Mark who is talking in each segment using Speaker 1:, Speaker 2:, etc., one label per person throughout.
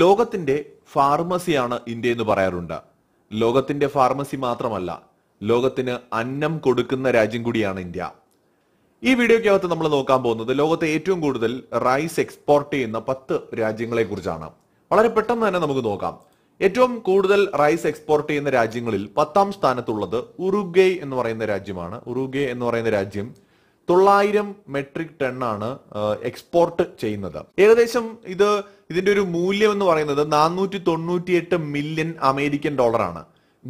Speaker 1: ലോകത്തിന്റെ ഫാർമസിയാണ് ഇന്ത്യ എന്ന് പറയാറുണ്ട് ലോകത്തിന്റെ ഫാർമസി മാത്രമല്ല ലോകത്തിന് അന്നം കൊടുക്കുന്ന രാജ്യം കൂടിയാണ് ഇന്ത്യ ഈ വീഡിയോയ്ക്കകത്ത് നമ്മൾ നോക്കാൻ പോകുന്നത് ലോകത്തെ ഏറ്റവും കൂടുതൽ റൈസ് എക്സ്പോർട്ട് ചെയ്യുന്ന പത്ത് രാജ്യങ്ങളെ കുറിച്ചാണ് വളരെ പെട്ടെന്ന് തന്നെ നമുക്ക് നോക്കാം ഏറ്റവും കൂടുതൽ റൈസ് എക്സ്പോർട്ട് ചെയ്യുന്ന രാജ്യങ്ങളിൽ പത്താം സ്ഥാനത്തുള്ളത് ഉറുഗേ എന്ന് പറയുന്ന രാജ്യമാണ് ഉറുഗേ എന്ന് പറയുന്ന രാജ്യം തൊള്ളായിരം മെട്രിക് ടൺ ആണ് എക്സ്പോർട്ട് ചെയ്യുന്നത് ഏകദേശം ഇത് ഇതിന്റെ ഒരു മൂല്യം എന്ന് പറയുന്നത് നാനൂറ്റി തൊണ്ണൂറ്റിയെട്ട് മില്യൺ അമേരിക്കൻ ഡോളറാണ്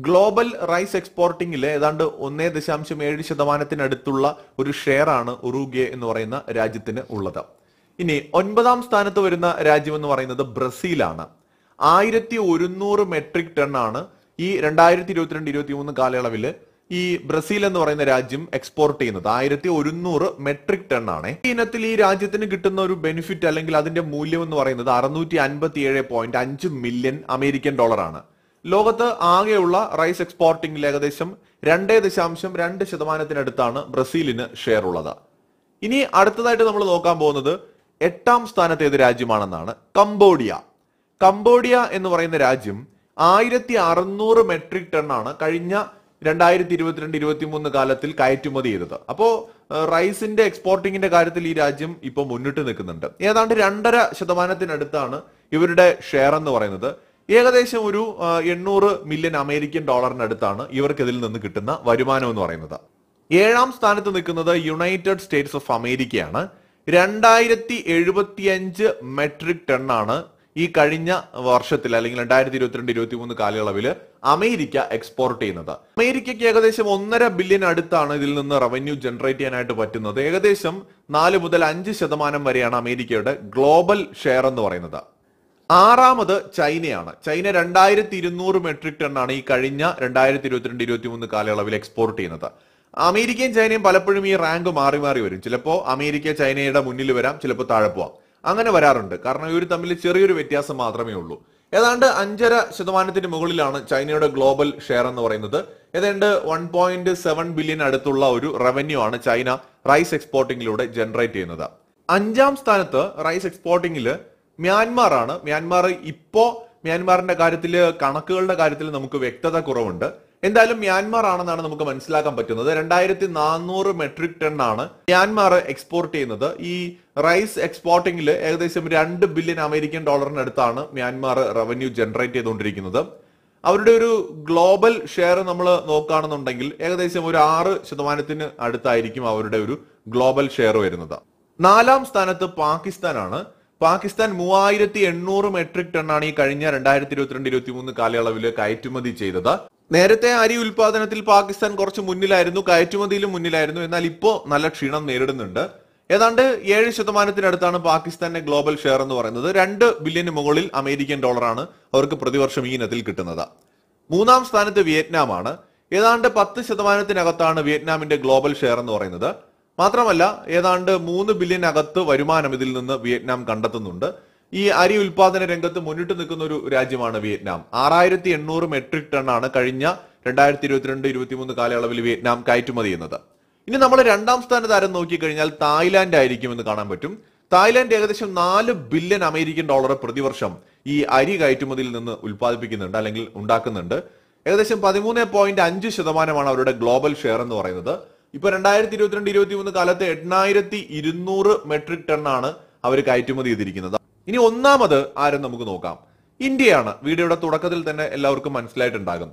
Speaker 1: ഗ്ലോബൽ റൈസ് എക്സ്പോർട്ടിംഗിൽ ഏതാണ്ട് ഒന്നേ ദശാംശം ഏഴ് ശതമാനത്തിനടുത്തുള്ള ഒരു ആണ് ഉറൂഗ്യ എന്ന് പറയുന്ന രാജ്യത്തിന് ഉള്ളത് ഇനി ഒൻപതാം സ്ഥാനത്ത് വരുന്ന രാജ്യം എന്ന് പറയുന്നത് ബ്രസീലാണ് ആയിരത്തി ഒരുന്നൂറ് മെട്രിക് ടൺ ആണ് ഈ രണ്ടായിരത്തി ഇരുപത്തിരണ്ട് ഇരുപത്തി മൂന്ന് കാലയളവിൽ ഈ ബ്രസീൽ എന്ന് പറയുന്ന രാജ്യം എക്സ്പോർട്ട് ചെയ്യുന്നത് ആയിരത്തി ഒരുന്നൂറ് മെട്രിക് ടൺ ആണ് ഈ ഇനത്തിൽ ഈ രാജ്യത്തിന് കിട്ടുന്ന ഒരു ബെനിഫിറ്റ് അല്ലെങ്കിൽ അതിന്റെ മൂല്യം എന്ന് പറയുന്നത് അറുന്നൂറ്റി അൻപത്തി ഏഴ് പോയിന്റ് അഞ്ച് മില്യൺ അമേരിക്കൻ ഡോളറാണ് ലോകത്ത് ആകെയുള്ള റൈസ് എക്സ്പോർട്ടിംഗിൽ ഏകദേശം രണ്ടേ ദശാംശം രണ്ട് ശതമാനത്തിനടുത്താണ് ബ്രസീലിന് ഷെയർ ഉള്ളത് ഇനി അടുത്തതായിട്ട് നമ്മൾ നോക്കാൻ പോകുന്നത് എട്ടാം സ്ഥാനത്ത് ഏത് രാജ്യമാണെന്നാണ് കംബോഡിയ കംബോഡിയ എന്ന് പറയുന്ന രാജ്യം ആയിരത്തി അറുന്നൂറ് മെട്രിക് ടൺ ആണ് കഴിഞ്ഞ രണ്ടായിരത്തി ഇരുപത്തിരണ്ട് ഇരുപത്തി മൂന്ന് കാലത്തിൽ കയറ്റുമതി ചെയ്തത് അപ്പോ റൈസിന്റെ എക്സ്പോർട്ടിങ്ങിന്റെ കാര്യത്തിൽ ഈ രാജ്യം ഇപ്പൊ മുന്നിട്ട് നിൽക്കുന്നുണ്ട് ഏതാണ്ട് രണ്ടര ശതമാനത്തിനടുത്താണ് ഇവരുടെ ഷെയർ എന്ന് പറയുന്നത് ഏകദേശം ഒരു എണ്ണൂറ് മില്യൺ അമേരിക്കൻ ഡോളറിനടുത്താണ് ഇവർക്കിതിൽ നിന്ന് കിട്ടുന്ന വരുമാനം എന്ന് പറയുന്നത് ഏഴാം സ്ഥാനത്ത് നിൽക്കുന്നത് യുണൈറ്റഡ് സ്റ്റേറ്റ്സ് ഓഫ് അമേരിക്കയാണ് രണ്ടായിരത്തി എഴുപത്തിയഞ്ച് മെട്രിക് ടണ്ണാണ് ഈ കഴിഞ്ഞ വർഷത്തിൽ അല്ലെങ്കിൽ രണ്ടായിരത്തി ഇരുപത്തിരണ്ട് ഇരുപത്തി മൂന്ന് കാലയളവിൽ അമേരിക്ക എക്സ്പോർട്ട് ചെയ്യുന്നത് അമേരിക്കയ്ക്ക് ഏകദേശം ഒന്നര ബില്യൺ അടുത്താണ് ഇതിൽ നിന്ന് റവന്യൂ ജനറേറ്റ് ചെയ്യാനായിട്ട് പറ്റുന്നത് ഏകദേശം നാല് മുതൽ അഞ്ച് ശതമാനം വരെയാണ് അമേരിക്കയുടെ ഗ്ലോബൽ ഷെയർ എന്ന് പറയുന്നത് ആറാമത് ചൈനയാണ് ചൈന രണ്ടായിരത്തി ഇരുന്നൂറ് മെട്രിക് ആണ് ഈ കഴിഞ്ഞ രണ്ടായിരത്തി ഇരുപത്തിരണ്ട് ഇരുപത്തി മൂന്ന് കാലയളവിൽ എക്സ്പോർട്ട് ചെയ്യുന്നത് അമേരിക്കയും ചൈനയും പലപ്പോഴും ഈ റാങ്ക് മാറി മാറി വരും ചിലപ്പോൾ അമേരിക്ക ചൈനയുടെ മുന്നിൽ വരാം ചിലപ്പോൾ താഴെ പോവാം അങ്ങനെ വരാറുണ്ട് കാരണം ഇവർ തമ്മിൽ ചെറിയൊരു വ്യത്യാസം മാത്രമേ ഉള്ളൂ ഏതാണ്ട് അഞ്ചര ശതമാനത്തിന് മുകളിലാണ് ചൈനയുടെ ഗ്ലോബൽ ഷെയർ എന്ന് പറയുന്നത് ഏതാണ്ട് വൺ പോയിന്റ് സെവൻ ബില്യൺ അടുത്തുള്ള ഒരു റവന്യൂ ആണ് ചൈന റൈസ് എക്സ്പോർട്ടിങ്ങിലൂടെ ജനറേറ്റ് ചെയ്യുന്നത് അഞ്ചാം സ്ഥാനത്ത് റൈസ് എക്സ്പോർട്ടിങ്ങിൽ മ്യാൻമാർ ആണ് മ്യാൻമാർ ഇപ്പോ മ്യാൻമാറിന്റെ കാര്യത്തിൽ കണക്കുകളുടെ കാര്യത്തിൽ നമുക്ക് വ്യക്തത കുറവുണ്ട് എന്തായാലും മ്യാൻമാർ ആണെന്നാണ് നമുക്ക് മനസ്സിലാക്കാൻ പറ്റുന്നത് രണ്ടായിരത്തി നാനൂറ് മെട്രിക് ടൺ ആണ് മ്യാൻമാർ എക്സ്പോർട്ട് ചെയ്യുന്നത് ഈ റൈസ് എക്സ്പോർട്ടിംഗിൽ ഏകദേശം രണ്ട് ബില്യൺ അമേരിക്കൻ ഡോളറിനടുത്താണ് മ്യാൻമാർ റവന്യൂ ജനറേറ്റ് ചെയ്തുകൊണ്ടിരിക്കുന്നത് അവരുടെ ഒരു ഗ്ലോബൽ ഷെയർ നമ്മൾ നോക്കുകയാണെന്നുണ്ടെങ്കിൽ ഏകദേശം ഒരു ആറ് ശതമാനത്തിന് അടുത്തായിരിക്കും അവരുടെ ഒരു ഗ്ലോബൽ ഷെയർ വരുന്നത് നാലാം സ്ഥാനത്ത് പാകിസ്ഥാനാണ് പാകിസ്ഥാൻ മൂവായിരത്തി എണ്ണൂറ് മെട്രിക് ആണ് ഈ കഴിഞ്ഞ രണ്ടായിരത്തി ഇരുപത്തിരണ്ട് ഇരുപത്തി മൂന്ന് കാലയളവിൽ കയറ്റുമതി ചെയ്തത് നേരത്തെ അരി ഉൽപാദനത്തിൽ പാകിസ്ഥാൻ കുറച്ച് മുന്നിലായിരുന്നു കയറ്റുമതിയിലും മുന്നിലായിരുന്നു എന്നാൽ ഇപ്പോൾ നല്ല ക്ഷീണം നേരിടുന്നുണ്ട് ഏതാണ്ട് ഏഴ് ശതമാനത്തിനടുത്താണ് പാകിസ്ഥാന്റെ ഗ്ലോബൽ ഷെയർ എന്ന് പറയുന്നത് രണ്ട് ബില്യന് മുകളിൽ അമേരിക്കൻ ഡോളറാണ് അവർക്ക് പ്രതിവർഷം ഈ ഇനത്തിൽ കിട്ടുന്നത് മൂന്നാം സ്ഥാനത്ത് വിയറ്റ്നാമാണ് ഏതാണ്ട് പത്ത് ശതമാനത്തിനകത്താണ് വിയറ്റ്നാമിന്റെ ഗ്ലോബൽ ഷെയർ എന്ന് പറയുന്നത് മാത്രമല്ല ഏതാണ്ട് മൂന്ന് ബില്യൻ അകത്ത് വരുമാനം ഇതിൽ നിന്ന് വിയറ്റ്നാം കണ്ടെത്തുന്നുണ്ട് ഈ അരി ഉൽപാദന രംഗത്ത് മുന്നിട്ട് നിൽക്കുന്ന ഒരു രാജ്യമാണ് വിയറ്റ്നാം ആറായിരത്തി എണ്ണൂറ് മെട്രിക് ടണ്ണാണ് കഴിഞ്ഞ രണ്ടായിരത്തി ഇരുപത്തിരണ്ട് ഇരുപത്തിമൂന്ന് കാലയളവിൽ വിയറ്റ്നാം കയറ്റുമതി ചെയ്യുന്നത് ഇനി നമ്മൾ രണ്ടാം സ്ഥാന താരം നോക്കിക്കഴിഞ്ഞാൽ തായ്ലാന്റ് ആയിരിക്കുമെന്ന് കാണാൻ പറ്റും തായ്ലാന്റ് ഏകദേശം നാല് ബില്യൺ അമേരിക്കൻ ഡോളർ പ്രതിവർഷം ഈ അരി കയറ്റുമതിയിൽ നിന്ന് ഉൽപ്പാദിപ്പിക്കുന്നുണ്ട് അല്ലെങ്കിൽ ഉണ്ടാക്കുന്നുണ്ട് ഏകദേശം പതിമൂന്ന് പോയിന്റ് അഞ്ച് ശതമാനമാണ് അവരുടെ ഗ്ലോബൽ ഷെയർ എന്ന് പറയുന്നത് ഇപ്പൊ രണ്ടായിരത്തി ഇരുപത്തിരണ്ട് ഇരുപത്തിമൂന്ന് കാലത്ത് എണ്ണായിരത്തി ഇരുന്നൂറ് മെട്രിക് ടണ്ണാണ് അവർ കയറ്റുമതി ചെയ്തിരിക്കുന്നത് ഇനി ഒന്നാമത് ആരും നമുക്ക് നോക്കാം ഇന്ത്യയാണ് വീഡിയോയുടെ തുടക്കത്തിൽ തന്നെ എല്ലാവർക്കും മനസ്സിലായിട്ടുണ്ടാകും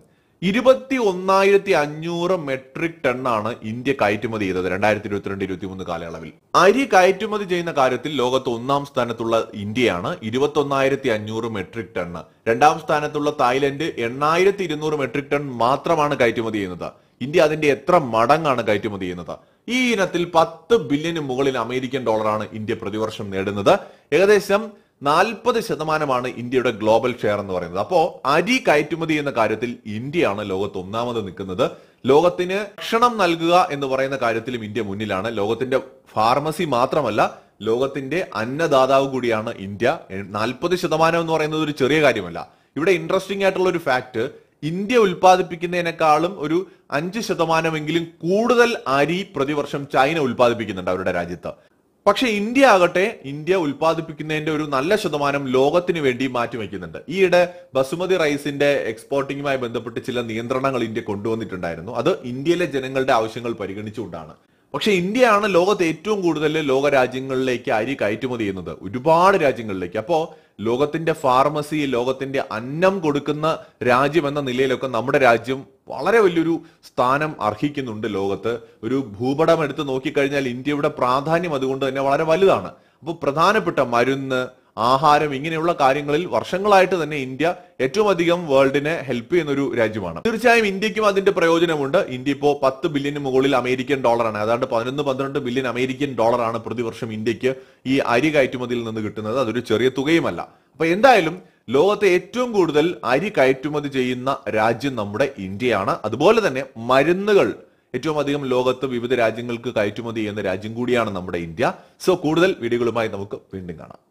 Speaker 1: ഇരുപത്തി ഒന്നായിരത്തി അഞ്ഞൂറ് മെട്രിക് ആണ് ഇന്ത്യ കയറ്റുമതി ചെയ്തത് രണ്ടായിരത്തി ഇരുപത്തിരണ്ട് മൂന്ന് കാലയളവിൽ അരി കയറ്റുമതി ചെയ്യുന്ന കാര്യത്തിൽ ലോകത്ത് ഒന്നാം സ്ഥാനത്തുള്ള ഇന്ത്യയാണ് ഇരുപത്തി ഒന്നായിരത്തി അഞ്ഞൂറ് മെട്രിക് ടണ്ണ് രണ്ടാം സ്ഥാനത്തുള്ള തായ്ലൻഡ് എണ്ണായിരത്തി ഇരുന്നൂറ് മെട്രിക് ടൺ മാത്രമാണ് കയറ്റുമതി ചെയ്യുന്നത് ഇന്ത്യ അതിന്റെ എത്ര മടങ്ങാണ് കയറ്റുമതി ചെയ്യുന്നത് ഈ ഇനത്തിൽ പത്ത് ബില്യന് മുകളിൽ അമേരിക്കൻ ഡോളറാണ് ഇന്ത്യ പ്രതിവർഷം നേടുന്നത് ഏകദേശം നാൽപ്പത് ശതമാനമാണ് ഇന്ത്യയുടെ ഗ്ലോബൽ ഷെയർ എന്ന് പറയുന്നത് അപ്പോൾ അരി കയറ്റുമതി എന്ന കാര്യത്തിൽ ഇന്ത്യയാണ് ലോകത്ത് ഒന്നാമത് നിൽക്കുന്നത് ലോകത്തിന് ഭക്ഷണം നൽകുക എന്ന് പറയുന്ന കാര്യത്തിലും ഇന്ത്യ മുന്നിലാണ് ലോകത്തിന്റെ ഫാർമസി മാത്രമല്ല ലോകത്തിന്റെ അന്നദാതാവ് കൂടിയാണ് ഇന്ത്യ നാൽപ്പത് ശതമാനം എന്ന് പറയുന്നത് ഒരു ചെറിയ കാര്യമല്ല ഇവിടെ ഇൻട്രസ്റ്റിംഗ് ആയിട്ടുള്ള ഒരു ഫാക്ട് ഇന്ത്യ ഉൽപ്പാദിപ്പിക്കുന്നതിനേക്കാളും ഒരു അഞ്ച് ശതമാനമെങ്കിലും കൂടുതൽ അരി പ്രതിവർഷം ചൈന ഉൽപ്പാദിപ്പിക്കുന്നുണ്ട് അവരുടെ രാജ്യത്ത് പക്ഷെ ഇന്ത്യ ആകട്ടെ ഇന്ത്യ ഉൽപ്പാദിപ്പിക്കുന്നതിന്റെ ഒരു നല്ല ശതമാനം ലോകത്തിന് വേണ്ടി മാറ്റിവെക്കുന്നുണ്ട് ഈയിടെ ബസുമതി റൈസിന്റെ എക്സ്പോർട്ടിങ്ങുമായി ബന്ധപ്പെട്ട് ചില നിയന്ത്രണങ്ങൾ ഇന്ത്യ കൊണ്ടുവന്നിട്ടുണ്ടായിരുന്നു അത് ഇന്ത്യയിലെ ജനങ്ങളുടെ ആവശ്യങ്ങൾ പരിഗണിച്ചുകൊണ്ടാണ് പക്ഷെ ഇന്ത്യയാണ് ലോകത്ത് ഏറ്റവും കൂടുതൽ ലോക രാജ്യങ്ങളിലേക്ക് അരി കയറ്റുമതി ചെയ്യുന്നത് ഒരുപാട് രാജ്യങ്ങളിലേക്ക് അപ്പോൾ ലോകത്തിന്റെ ഫാർമസി ലോകത്തിന്റെ അന്നം കൊടുക്കുന്ന രാജ്യം എന്ന നിലയിലൊക്കെ നമ്മുടെ രാജ്യം വളരെ വലിയൊരു സ്ഥാനം അർഹിക്കുന്നുണ്ട് ലോകത്ത് ഒരു ഭൂപടം എടുത്ത് നോക്കിക്കഴിഞ്ഞാൽ ഇന്ത്യയുടെ പ്രാധാന്യം അതുകൊണ്ട് തന്നെ വളരെ വലുതാണ് അപ്പോൾ പ്രധാനപ്പെട്ട മരുന്ന് ആഹാരം ഇങ്ങനെയുള്ള കാര്യങ്ങളിൽ വർഷങ്ങളായിട്ട് തന്നെ ഇന്ത്യ ഏറ്റവും അധികം വേൾഡിനെ ഹെൽപ്പ് ചെയ്യുന്ന ഒരു രാജ്യമാണ് തീർച്ചയായും ഇന്ത്യക്കും അതിന്റെ പ്രയോജനമുണ്ട് ഇന്ത്യ ഇപ്പോൾ പത്ത് ബില്യന് മുകളിൽ അമേരിക്കൻ ഡോളറാണ് അതാണ്ട് പതിനൊന്ന് പന്ത്രണ്ട് ബില്യൺ അമേരിക്കൻ ഡോളറാണ് പ്രതിവർഷം ഇന്ത്യക്ക് ഈ അരി കയറ്റുമതിയിൽ നിന്ന് കിട്ടുന്നത് അതൊരു ചെറിയ തുകയുമല്ല അപ്പൊ എന്തായാലും ലോകത്തെ ഏറ്റവും കൂടുതൽ അരി കയറ്റുമതി ചെയ്യുന്ന രാജ്യം നമ്മുടെ ഇന്ത്യയാണ് അതുപോലെ തന്നെ മരുന്നുകൾ ഏറ്റവും അധികം ലോകത്ത് വിവിധ രാജ്യങ്ങൾക്ക് കയറ്റുമതി ചെയ്യുന്ന രാജ്യം കൂടിയാണ് നമ്മുടെ ഇന്ത്യ സോ കൂടുതൽ വീഡിയോകളുമായി നമുക്ക് വീണ്ടും കാണാം